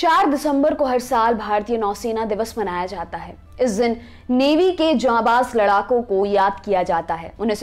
चार दिसंबर को हर साल भारतीय नौसेना दिवस मनाया जाता है इस दिन नेवी के जाबाज लड़ाकों को याद किया जाता है उन्नीस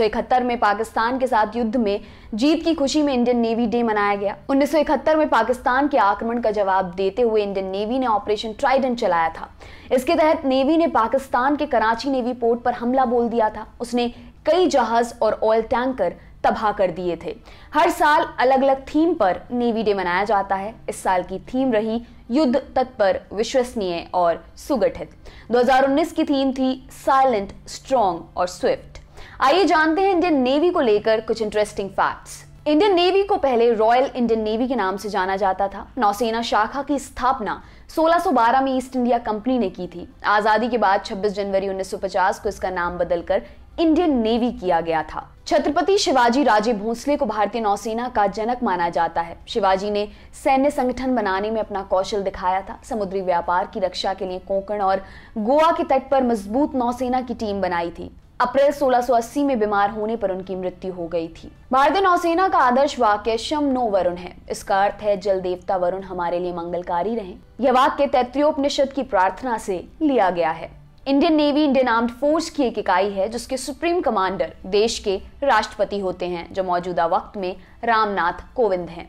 में पाकिस्तान के साथ युद्ध में जीत की खुशी में इंडियन नेवी डे मनाया गया उन्नीस में पाकिस्तान के आक्रमण का जवाब देते हुए इंडियन नेवी ने ऑपरेशन ट्राइडेंट चलाया था इसके तहत नेवी ने पाकिस्तान के कराची नेवी पोर्ट पर हमला बोल दिया था उसने कई जहाज और ऑयल टैंकर तबाह कर दिए थे हर साल अलग अलग थीम पर नेवी डे मनाया जाता है इस साल की थीम रही युद्ध तत्पर विश्वसनीय और सुगठित 2019 की थीम थी साइलेंट स्ट्रॉन्ग और स्विफ्ट आइए जानते हैं इंडियन नेवी को लेकर कुछ इंटरेस्टिंग फैक्ट्स इंडियन नेवी को पहले रॉयल इंडियन नेवी के नाम से जाना जाता था नौसेना शाखा की स्थापना 1612 में ईस्ट इंडिया कंपनी ने की थी आज़ादी के बाद 26 जनवरी 1950 को इसका नाम बदलकर इंडियन नेवी किया गया था छत्रपति शिवाजी राजे भोसले को भारतीय नौसेना का जनक माना जाता है शिवाजी ने सैन्य संगठन बनाने में अपना कौशल दिखाया था समुद्री व्यापार की रक्षा के लिए कोंकण और गोवा के तट पर मजबूत नौसेना की टीम बनाई थी अप्रैल 1680 में बीमार होने पर उनकी मृत्यु हो गई थी भारतीय नौसेना का आदर्श वाक्य शम नो वरुण है इसका अर्थ है जल देवता वरुण हमारे लिए मंगलकारी रहे यह वाक्य तैत्रियोपनिषद की प्रार्थना से लिया गया है Indian navy Indian armed force की एक इकाई है जिसके सुप्रीम कमांडर देश के राष्ट्रपति होते हैं जो मौजूदा वक्त में रामनाथ कोविंद हैं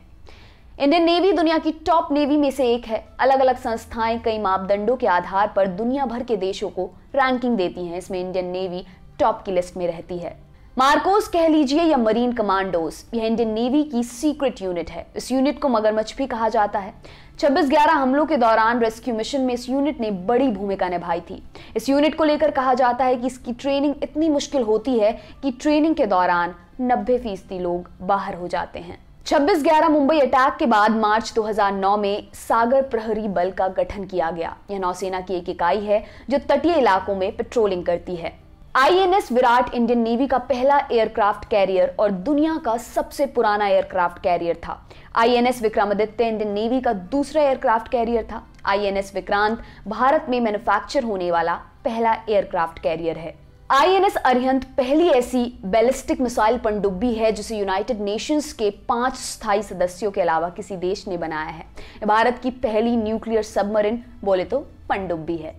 इंडियन नेवी दुनिया की टॉप नेवी में से एक है अलग अलग संस्थाएं कई मापदंडों के आधार पर दुनिया भर के देशों को रैंकिंग देती हैं इसमें इंडियन नेवी टॉप की लिस्ट में रहती है मार्कोस कह लीजिए या मरीन कमांडोज यह इंडियन नेवी की सीक्रेट यूनिट है इस यूनिट को मगरमच्छ भी कहा जाता है छब्बीस ग्यारह हमलों के दौरान रेस्क्यू मिशन में इस यूनिट ने बड़ी भूमिका निभाई थी इस यूनिट को लेकर कहा जाता है कि इसकी ट्रेनिंग इतनी मुश्किल होती है कि ट्रेनिंग के दौरान नब्बे फीसदी लोग बाहर हो जाते हैं छब्बीस ग्यारह मुंबई अटैक के बाद मार्च 2009 में सागर प्रहरी बल का गठन किया गया यह नौसेना की एक इकाई है जो तटीय इलाकों में पेट्रोलिंग करती है आईएनएस विराट इंडियन नेवी का पहला एयरक्राफ्ट कैरियर और दुनिया का सबसे पुराना एयरक्राफ्ट कैरियर था आईएनएस विक्रमादित्य इंडियन नेवी का दूसरा एयरक्राफ्ट कैरियर था आईएनएस विक्रांत भारत में मैन्युफैक्चर होने वाला पहला एयरक्राफ्ट कैरियर है आईएनएस अरिहंत पहली ऐसी बैलिस्टिक मिसाइल पनडुब्बी है जिसे यूनाइटेड नेशंस के पांच स्थायी सदस्यों के अलावा किसी देश ने बनाया है भारत की पहली न्यूक्लियर सबमरीन बोले तो पनडुब्बी है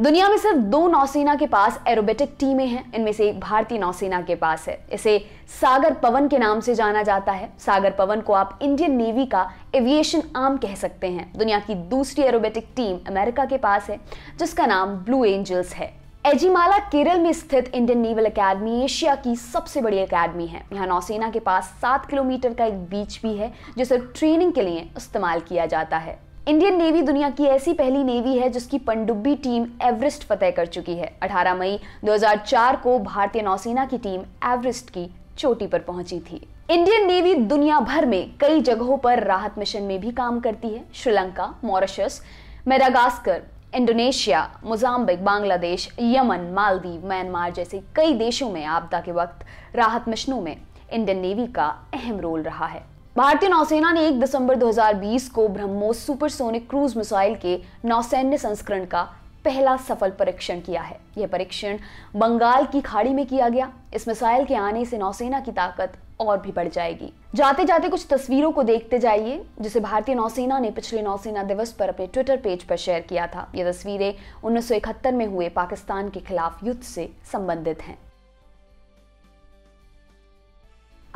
दुनिया में सिर्फ दो नौसेना के पास एरोबेटिक टीमें हैं इनमें से एक भारतीय नौसेना के पास है इसे सागर पवन के नाम से जाना जाता है सागर पवन को आप इंडियन नेवी का एविएशन आर्म कह सकते हैं दुनिया की दूसरी एरोबेटिक टीम अमेरिका के पास है जिसका नाम ब्लू एंजल्स है एजीमाला केरल में स्थित इंडियन नेवल अकेडमी एशिया की सबसे बड़ी अकेडमी है यहाँ नौसेना के पास सात किलोमीटर का एक बीच भी है जो सिर्फ ट्रेनिंग के लिए इस्तेमाल किया जाता है इंडियन नेवी दुनिया की ऐसी पहली नेवी है जिसकी पनडुब्बी टीम एवरेस्ट फतेह कर चुकी है 18 मई 2004 को भारतीय नौसेना की टीम एवरेस्ट की चोटी पर पहुंची थी इंडियन नेवी दुनिया भर में कई जगहों पर राहत मिशन में भी काम करती है Sri Lanka Mauritius Madagascar Indonesia Mozambique Bangladesh Yemen Maldives Myanmar जैसे कई देशों में आपदा के वक्त राहत मिशनों में इंडियन नेवी का अहम रोल रहा है भारतीय नौसेना ने 1 दिसंबर 2020 को ब्रह्मोस सुपरसोनिक क्रूज मिसाइल के नौसैन्य संस्करण का पहला सफल परीक्षण किया है यह परीक्षण बंगाल की खाड़ी में किया गया इस मिसाइल के आने से नौसेना की ताकत और भी बढ़ जाएगी जाते जाते कुछ तस्वीरों को देखते जाइए जिसे भारतीय नौसेना ने पिछले नौसेना दिवस पर अपने ट्विटर पेज पर शेयर किया था ये तस्वीरें उन्नीस में हुए पाकिस्तान के खिलाफ युद्ध से संबंधित हैं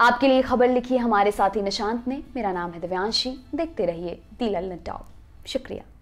आपके लिए खबर लिखी हमारे साथी निशांत ने मेरा नाम है दिव्यांशी देखते रहिए लल्लन टॉप शुक्रिया